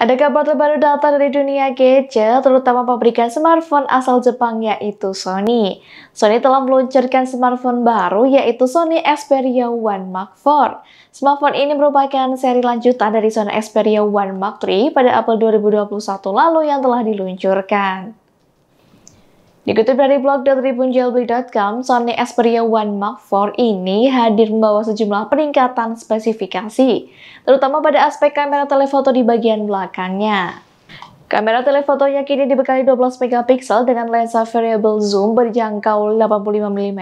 Ada kabar terbaru datang dari dunia gadget, terutama pabrikan smartphone asal Jepang yaitu Sony. Sony telah meluncurkan smartphone baru yaitu Sony Xperia 1 Mark IV. Smartphone ini merupakan seri lanjutan dari Sony Xperia 1 Mark III pada April 2021 lalu yang telah diluncurkan. Dikutip dari blog www.com, Sony Xperia One Mark IV ini hadir membawa sejumlah peningkatan spesifikasi, terutama pada aspek kamera telefoto di bagian belakangnya. Kamera telefotonya kini dibekali 12 megapiksel dengan lensa variable zoom berjangkau 85 mm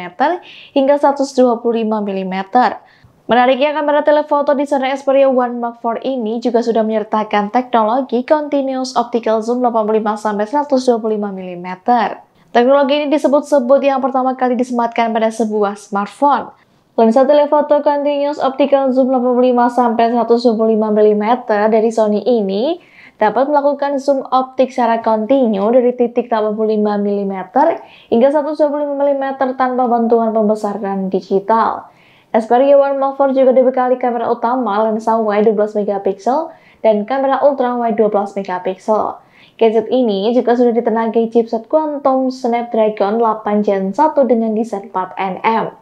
hingga 125 mm. Menariknya kamera telefoto di Sony Xperia One Mark IV ini juga sudah menyertakan teknologi continuous optical zoom 85 sampai 125 mm. Teknologi ini disebut-sebut yang pertama kali disematkan pada sebuah smartphone. Lensa telefoto continuous optical zoom 85 sampai 125 mm dari Sony ini dapat melakukan zoom optik secara kontinu dari titik 85 mm hingga 125 mm tanpa bantuan pembesaran digital. Xperia 1 Mark juga dibekali kamera utama lensa wide 12 megapiksel dan kamera ultra wide 12 megapiksel. Gadget ini juga sudah ditenagai chipset Quantum Snapdragon 8 Gen 1 dengan desain 4nm.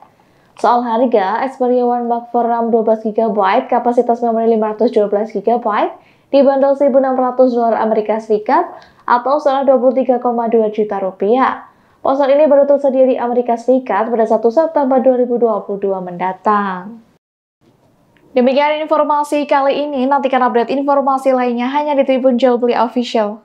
Soal harga, Xperia One Max 4 RAM 12GB, kapasitas memori 512GB, dibanderol 1.600 dolar Amerika Serikat atau sekitar 23,2 juta rupiah. Ponsel ini baru tersedia di Amerika Serikat pada 1 September 2022 mendatang. Demikian informasi kali ini, nantikan update informasi lainnya hanya di Tribun Jauh Beli Official.